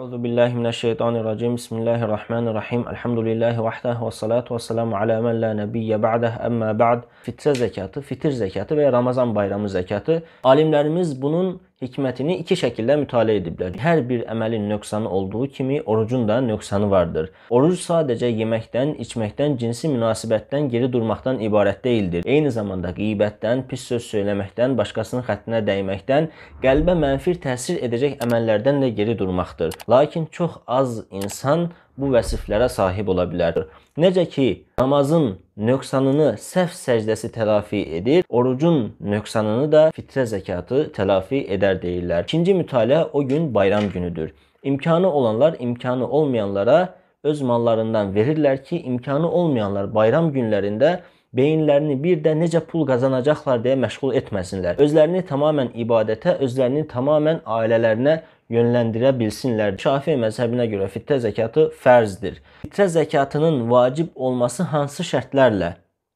أعوذ بالله من الشيطان الرجيم بسم الله الرحمن الرحim Elhamdülillahi vahdah ve salatu ve selamu ala men la nebiyye ba'dah emma ba'd Fitre zekatı, fitir zekatı ve Ramazan bayramı zekatı. Alimlerimiz bunun hikmətini iki şəkildə mütaliə ediblər. Hər bir əməlin nöqsanı olduğu kimi orucun da nöqsanı vardır. Oruc sadəcə yeməkdən, içməkdən, cinsi münasibətdən geri durmaqdan ibarət deyildir. Eyni zamanda qeybətdən, pis söz söyləməkdən, başqasının xəttinə dəyməkdən, qəlbə mənfi təsir edəcək əməllərdən də geri durmaqdır. Lakin çox az insan bu vəsiflərə sahib ola bilər. Necə ki, namazın nöqsanını səhv səcdəsi təlafi edir, orucun nöqsanını da fitrə zəkatı təlafi edər deyirlər. İkinci mütaliə o gün bayram günüdür. İmkanı olanlar imkanı olmayanlara öz mallarından verirlər ki, imkanı olmayanlar bayram günlərində beyinlərini bir də necə pul qazanacaqlar deyə məşğul etməsinlər. Özlərini tamamilə ibadətə, özlərini tamamilə ailələrinə yönləndirə bilsinlər. Şafii məzhəbinə görə fitrə zəkatı fərzdir. Fitrə zəkatının vacib olması hansı şərtlərlə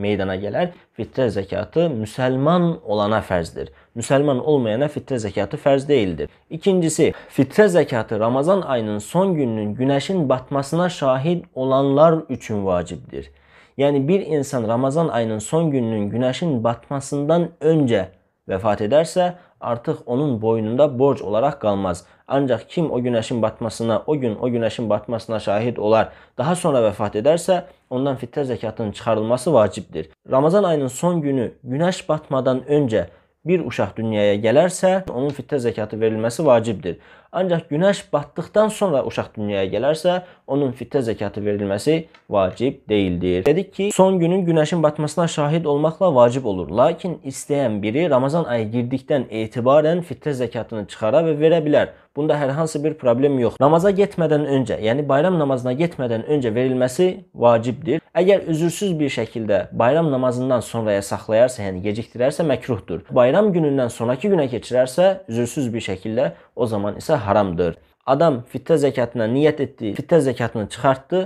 meydana gələr? Fitrə zəkatı müsəlman olana fərzdir. Müsəlman olmayana fitrə zəkatı fərz deyildir. İkincisi, fitrə zəkatı Ramazan ayının son gününün günəşin batmasına şahid olanlar üçün vacibdir. Yəni bir insan Ramazan ayının son gününün günəşin batmasından öncə vəfat edərsə, artıq onun boynunda borc olaraq qalmaz. Ancaq kim o günəşin batmasına, o gün o günəşin batmasına şahid olar, daha sonra vəfat edərsə, ondan fitrə zəkatının çıxarılması vacibdir. Ramazan ayının son günü günəş batmadan öncə bir uşaq dünyaya gələrsə, onun fitrə zəkatı verilməsi vacibdir. Ancaq günəş batdıqdan sonra uşaq dünyaya gələrsə, onun fitə zəkatı verilməsi vacib deyildir. Dedik ki, son günün günəşin batmasına şahid olmaqla vacib olur. Lakin istəyən biri Ramazan ayı girdikdən etibarən fitə zəkatını çıxara və verə bilər. Bunda hər hansı bir problem yoxdur. Namaza getmədən öncə, yəni bayram namazına getmədən öncə verilməsi vacibdir. Əgər üzürsüz bir şəkildə bayram namazından sonraya saxlayarsa, yəni gecikdirərsə məkruhdur. Bayram günündən sonrakı günə keçirərsə, üzürsüz bir şəkildə o zaman isə haramdır. Adam fitə zəkatına niyyət etdi, fitə zəkatını çıxartdı,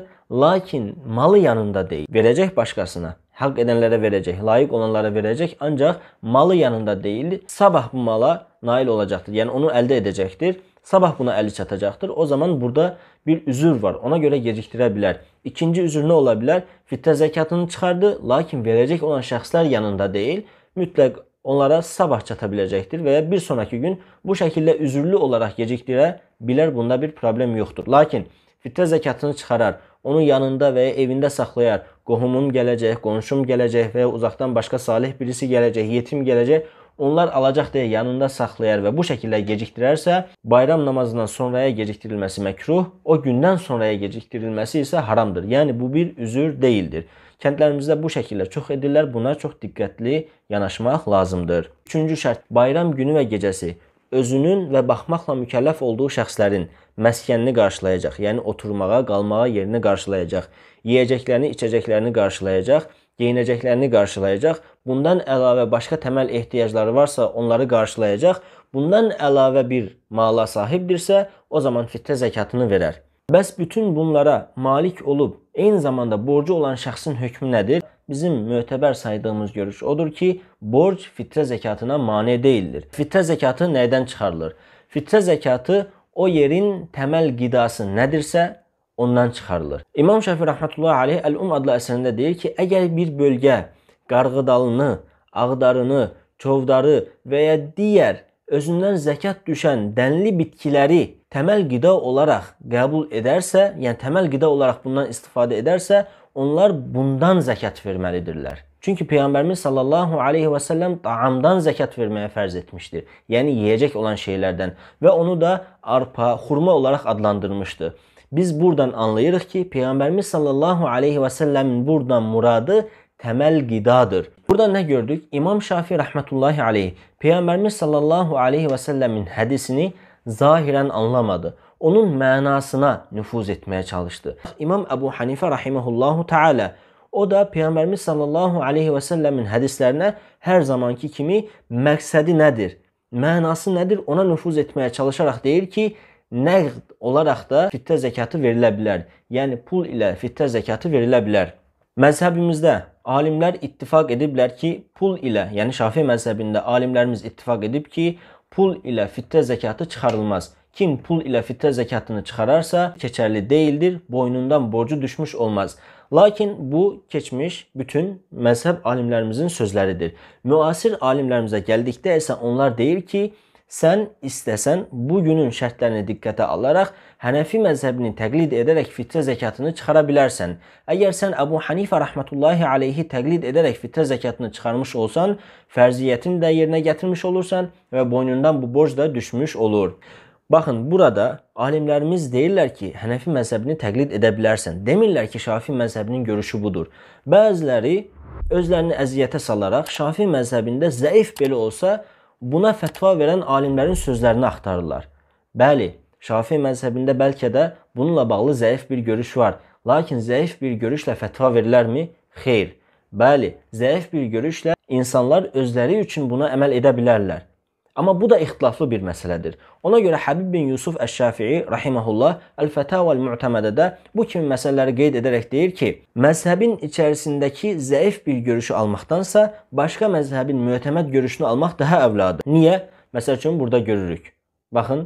lakin malı yanında deyil. Verəcək başqasına. Haqq edənlərə verəcək, layiq olanlara verəcək, ancaq malı yanında deyil. Sabah bu mala nail olacaqdır. Yəni onu əldə edəcəkdir. Sabah buna əli çatacaqdır. O zaman burada bir üzür var. Ona görə gecikdirə bilər. İkinci üzür nə ola bilər? Fitə zəkatını çıxardı, lakin verəcək olan şəxslər yanında deyil. Mütləq onlara sabah çata biləcəkdir və ya bir sonrakı gün bu şəkildə üzürlü olaraq gecikdirə bilər. Bunda bir problem yoxdur. Lakin fitrə zəkatını çıxarar, onu yanında və ya evində saxlayar, qohumum gələcək, qonşum gələcək və ya uzaqdan başqa salih birisi gələcək, yetim gələcək onlar alacaq deyə yanında saxlayar və bu şəkildə gecikdirərsə, bayram namazından sonraya gecikdirilməsi məkruh, o gündən sonraya gecikdirilməsi isə haramdır. Yəni bu bir üzür deyildir. Kəndlərimizdə bu şəkildə çox edirlər. Buna çox diqqətli yanaşmaq lazımdır. Üçüncü şərt bayram günü və gecəsi özünün və baxmaqla mükəlləf olduğu şəxslərin məskənini qarşılayacaq, yəni oturmağa, qalmağa yerini qarşılayacaq, yeyəcəklərini, içəcəklərini qarşılayacaq geyinəcəklərini qarşılayacaq. Bundan əlavə başqa təməl ehtiyacları varsa, onları qarşılayacaq. Bundan əlavə bir mala sahibdirsə, o zaman fitrə zəkatını verər. Bəs bütün bunlara malik olub eyni zamanda borcu olan şəxsin hökmü nədir? Bizim mötəbər saydığımız görüş odur ki, borc fitrə zəkatına mane deyildir. Fitrə zəkatı nədən çıxarılır? Fitrə zəkatı o yerin təməl qidası nədirsə, ondan çıxarılır. İmam Şəfi rəhmətullah alayhi Əl-Um adlı əsərində deyir ki, əgər bir bölgə qarğıdalını, ağdarını, çovdarı və ya digər özündən zəkat düşən dənli bitkiləri təməl qida olaraq qəbul edərsə, yəni təməl qida olaraq bundan istifadə edərsə, onlar bundan zəkat verməlidirlər. Çünki Peyğəmbərimiz sallallahu alayhi və sallam taamdan zəkat verməyə fərz etmişdir. Yəni yeyəcək olan şeylərdən və onu da arpa, xurma olaraq adlandırmışdı. Biz buradan anlayırıq ki, Peyğəmbərimiz sallallahu alayhi və sallamın buradan muradı təməl qidadır. Burada nə gördük? İmam Şafi rəhmətullahi alayh Peyğəmbərimiz sallallahu alayhi və sallamın hədisini zahirən anlamadı. Onun mənasına nüfuz etməyə çalışdı. İmam Əbu Hanifə rahimehullahu taala O da Peyğəmbərimiz sallallahu alayhi və sallamın hədislərinə hər zamanki kimi məqsədi nədir? Mənası nədir? Ona nüfuz etməyə çalışaraq deyir ki, nəqd olaraq da fitrə zəkatı verilə bilər. Yəni pul ilə fitrə zəkatı verilə bilər. Məzhəbimizdə alimlər ittifaq ediblər ki, pul ilə, yəni Şafii məzhəbində alimlərimiz ittifaq edib ki, pul ilə fitrə zəkatı çıxarılmaz. Kim pul ilə fitrə zəkatını çıxararsa, keçərli deyildir, boynundan borcu düşmüş olmaz. Lakin bu keçmiş bütün məzhəb alimlərimizin sözləridir. Müasir alimlərimizə gəldikdə isə onlar deyir ki, sən istəsən bu günün şərtlərini diqqətə alaraq Hənəfi məzhəbini təqlid edərək fitrə zəkatını çıxara bilərsən. Əgər sən Əbu Hanifə rəhmətullahi alayhi təqlid edərək fitrə zəkatını çıxarmış olsan, fərziyyətini də yerinə gətirmiş olursan və boynundan bu borc da düşmüş olur. Baxın, burada alimlərimiz deyirlər ki, Hənəfi məzhəbini təqlid edə bilərsən. Demirlər ki, Şafi məzhəbinin görüşü budur. Bəziləri özlərini əziyyətə salaraq Şafi məzhəbində zəif belə olsa, buna fətva verən alimlərin sözlərini axtarırlar. Bəli, Şafii məzhəbində bəlkə də bununla bağlı zəif bir görüş var. Lakin zəif bir görüşlə fətva verilərmi? Xeyr. Bəli, zəif bir görüşlə insanlar özləri üçün buna əməl edə bilərlər. Amma bu da ixtilaflı bir məsələdir. Ona görə Həbib bin Yusuf Əş-Şafii rahimehullah Əl-Fətavəl-Mu'tamədədə bu kimi məsələləri qeyd edərək deyir ki, məzhəbin içərisindəki zəif bir görüşü almaqdansa başqa məzhəbin mötəmad görüşünü almaq daha əvladır. Niyə? Məsəl üçün burada görürük. Baxın,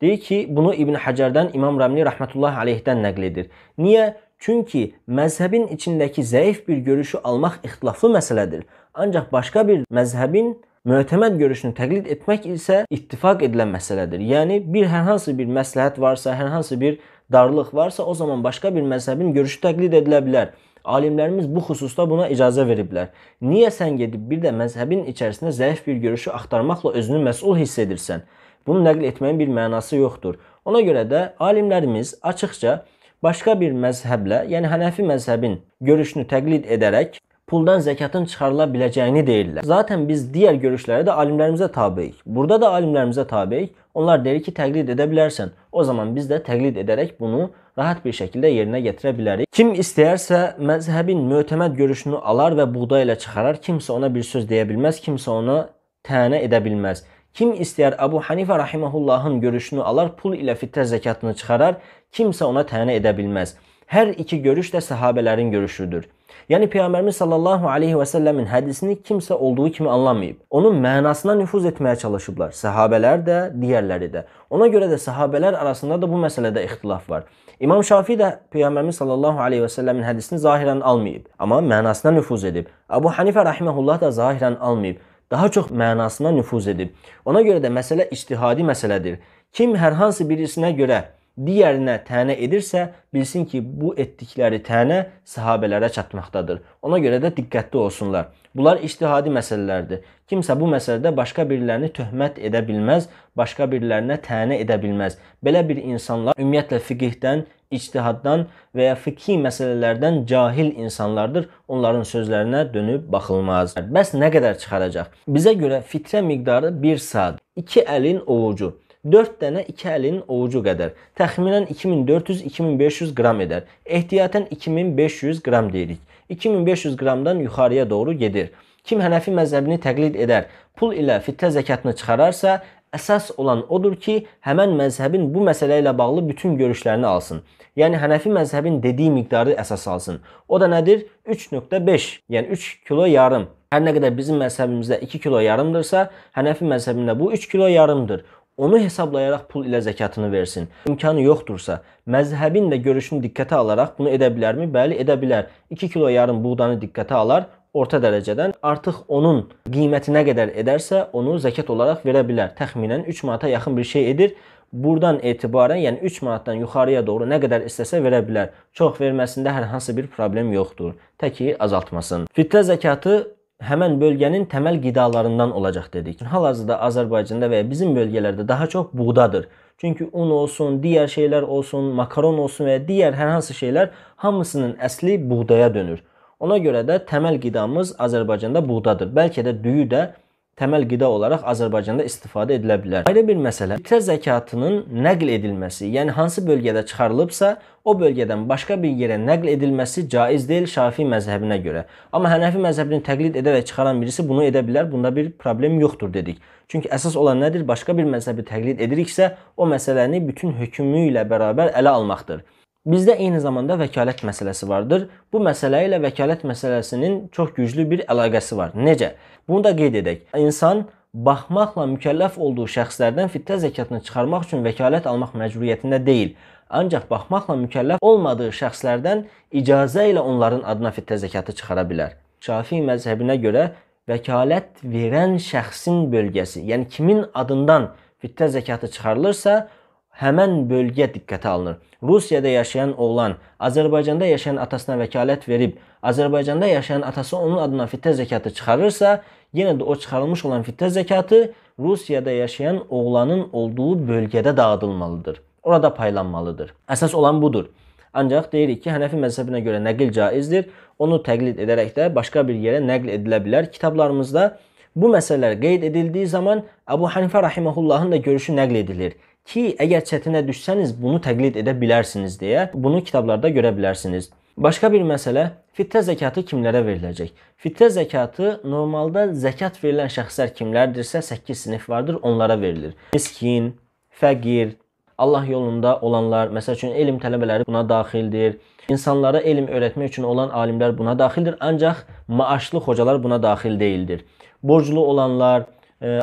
deyir ki, bunu İbn Həcərdən İmam Rəmli rəhmətullah əleyhdən nəql edir. Niyə? Çünki məzhəbin içindəki zəif bir görüşü almaq ixtilaflı məsələdir. Ancaq başqa bir məzhəbin Mötəmad görüşünü təqlid etmək isə ittifaq edilən məsələdir. Yəni bir hər hansı bir məsləhət varsa, hər hansı bir darlıq varsa, o zaman başqa bir məzhəbin görüşü təqlid edilə bilər. Alimlərimiz bu xüsusda buna icazə veriblər. Niyə sən gedib bir də məzhəbin içərisində zəif bir görüşü axtarmaqla özünü məsul hiss edirsən? Bunu nəql etməyin bir mənası yoxdur. Ona görə də alimlərimiz açıqca başqa bir məzhəblə, yəni Hənəfi məzhəbin görüşünü təqlid edərək puldan zəkatın çıxarıla biləcəyini deyirlər. Zaten biz digər görüşlərə də alimlərimizə tabeyik. Burada da alimlərimizə tabeyik. Onlar deyir ki, təqlid edə bilərsən. O zaman biz də təqlid edərək bunu rahat bir şəkildə yerinə getirə bilərik. Kim istəyərsə məzhəbin mötəmad görüşünü alar və buğda ilə çıxarar. Kimsə ona bir söz deyə bilməz, kimsə ona tənə edə bilməz. Kim istəyər Əbu Hanifə rahimehullahın görüşünü alar, pul ilə fitrə zəkatını çıxarar. Kimsə ona tənə edə bilməz. Hər iki görüş də səhabələrin görüşüdür. Yəni Peyğəmbərimiz sallallahu alayhi və səlləmin hədisini kimsə olduğu kimi anlamayıb. Onun mənasına nüfuz etməyə çalışıblar. Səhabələr də, digərləri də. Ona görə də səhabələr arasında da bu məsələdə ixtilaf var. İmam Şafii də Peyğəmbərimiz sallallahu alayhi və səlləmin hədisini zahirən almayıb, amma mənasına nüfuz edib. Əbu Hanifə rahimehullah da zahirən almayıb, daha çox mənasına nüfuz edib. Ona görə də məsələ ictihadi məsələdir. Kim hər hansı birisinə görə digərinə tənə edirsə, bilsin ki, bu etdikləri tənə səhabələrə çatmaqdadır. Ona görə də diqqətli olsunlar. Bunlar ictihadi məsələlərdir. Kimsə bu məsələdə başqa birilərini töhmət edə bilməz, başqa birilərinə tənə edə bilməz. Belə bir insanlar ümumiyyətlə fiqhdən, ictihaddan və ya fiqhi məsələlərdən cahil insanlardır. Onların sözlərinə dönüb baxılmaz. Bəs nə qədər çıxaracaq? Bizə görə fitrə miqdarı 1 saat, 2 əlin ovucu 4 dənə iki əlin ovucu qədər. Təxminən 2400-2500 qram edər. Ehtiyatən 2500 qram deyirik. 2500 qramdan yuxarıya doğru gedir. Kim Hənəfi məzhəbini təqlid edər, pul ilə fitrə zəkatını çıxararsa, əsas olan odur ki, həmən məzhəbin bu məsələ ilə bağlı bütün görüşlərini alsın. Yəni Hənəfi məzhəbin dediyi miqdarı əsas alsın. O da nədir? 3.5, yəni 3 kilo yarım. Hər nə qədər bizim məzhəbimizdə 2 kilo yarımdırsa, Hənəfi məzhəbində bu 3 kilo yarımdır onu hesablayaraq pul ilə zəkatını versin. İmkanı yoxdursa, məzhəbin də görüşünü diqqətə alaraq bunu edə bilərmi? Bəli, edə bilər. 2 kilo yarım buğdanı diqqətə alar, orta dərəcədən artıq onun qiyməti nə qədər edərsə, onu zəkat olaraq verə bilər. Təxminən 3 manata yaxın bir şey edir. Burdan etibarən, yəni 3 manatdan yuxarıya doğru nə qədər istəsə verə bilər. Çox verməsində hər hansı bir problem yoxdur. Təki azaltmasın. Fitrə zəkatı həmən bölgənin təməl qidalarından olacaq dedik. Hal-hazırda Azərbaycanda və ya bizim bölgələrdə daha çox buğdadır. Çünki un olsun, digər şeylər olsun, makaron olsun və ya digər hər hansı şeylər hamısının əsli buğdaya dönür. Ona görə də təməl qidamız Azərbaycanda buğdadır. Bəlkə də düyü də təməl qida olaraq Azərbaycanda istifadə edilə bilər. Ayrı bir məsələ fitrə zəkatının nəql edilməsi, yəni hansı bölgədə çıxarılıbsa, o bölgədən başqa bir yerə nəql edilməsi caiz deyil Şafi məzhəbinə görə. Amma Hənəfi məzhəbini təqlid edərək çıxaran birisi bunu edə bilər. Bunda bir problem yoxdur dedik. Çünki əsas olan nədir? Başqa bir məzhəbi təqlid ediriksə, o məsələni bütün hökmü ilə bərabər ələ almaqdır. Bizdə eyni zamanda vəkalət məsələsi vardır. Bu məsələ ilə vəkalət məsələsinin çox güclü bir əlaqəsi var. Necə? Bunu da qeyd edək. İnsan baxmaqla mükəlləf olduğu şəxslərdən fitnə zəkatını çıxarmaq üçün vəkalət almaq məcburiyyətində deyil. Ancaq baxmaqla mükəlləf olmadığı şəxslərdən icazə ilə onların adına fitnə zəkatı çıxara bilər. Şafii məzhəbinə görə vəkalət verən şəxsin bölgəsi, yəni kimin adından fitnə zəkatı çıxarılırsa, həmən bölgə diqqətə alınır. Rusiyada yaşayan oğlan Azərbaycanda yaşayan atasına vəkalət verib, Azərbaycanda yaşayan atası onun adına fitə zəkatı çıxarırsa, yenə də o çıxarılmış olan fitə zəkatı Rusiyada yaşayan oğlanın olduğu bölgədə dağıdılmalıdır. Orada paylanmalıdır. Əsas olan budur. Ancaq deyirik ki, Hənəfi məzhəbinə görə nəql caizdir. Onu təqlid edərək də başqa bir yerə nəql edilə bilər. Kitablarımızda bu məsələlər qeyd edildiyi zaman Əbu Hanifə rahimehullahın da görüşü nəql edilir ki əgər çətinə düşsəniz bunu təqlid edə bilərsiniz deyə bunu kitablarda görə bilərsiniz. Başqa bir məsələ fitrə zəkatı kimlərə veriləcək? Fitrə zəkatı normalda zəkat verilən şəxslər kimlərdirsə 8 sinif vardır, onlara verilir. Miskin, fəqir, Allah yolunda olanlar, məsəl üçün elm tələbələri buna daxildir. İnsanlara elm öyrətmək üçün olan alimlər buna daxildir, ancaq maaşlı xocalar buna daxil deyildir. Borclu olanlar,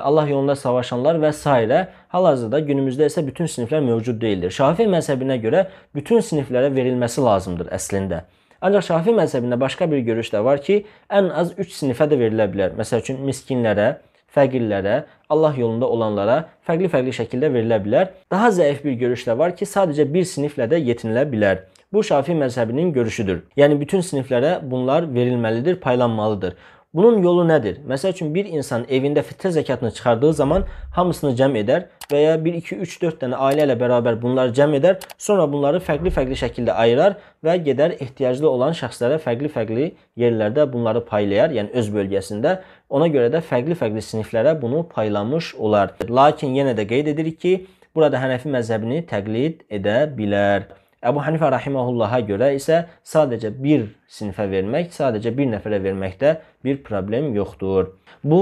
Allah yolunda savaşanlar və s. Hal-hazırda günümüzdə isə bütün siniflər mövcud deyildir. Şafi məzhəbinə görə bütün siniflərə verilməsi lazımdır əslində. Ancaq Şafi məzhəbində başqa bir görüş də var ki, ən az 3 sinifə də verilə bilər. Məsəl üçün miskinlərə, fəqirlərə, Allah yolunda olanlara fərqli-fərqli şəkildə verilə bilər. Daha zəif bir görüş də var ki, sadəcə bir siniflə də yetinilə bilər. Bu Şafi məzhəbinin görüşüdür. Yəni bütün siniflərə bunlar verilməlidir, paylanmalıdır. Bunun yolu nədir? Məsəl üçün bir insan evində fitrə zəkatını çıxardığı zaman hamısını cəm edər və ya 1 2 3 4 dənə ailə ilə bərabər bunları cəm edər, sonra bunları fərqli-fərqli şəkildə ayırar və gedər ehtiyaclı olan şəxslərə fərqli-fərqli yerlərdə bunları paylayar, yəni öz bölgəsində. Ona görə də fərqli-fərqli siniflərə bunu paylamış olar. Lakin yenə də qeyd edirik ki, burada Hənəfi məzhəbini təqlid edə bilər. Əbu Hanifə rahimehullaha görə isə sadəcə bir sinfə vermək, sadəcə bir nəfərə verməkdə bir problem yoxdur. Bu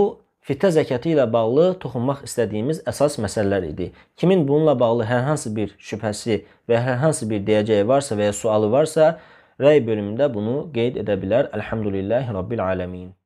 Fitə zəkəti ilə bağlı toxunmaq istədiyimiz əsas məsələlər idi. Kimin bununla bağlı hər hansı bir şübhəsi və hər hansı bir deyəcəyi varsa və ya sualı varsa, rəy bölümündə bunu qeyd edə bilər. Elhamdülillahi rabbil alamin.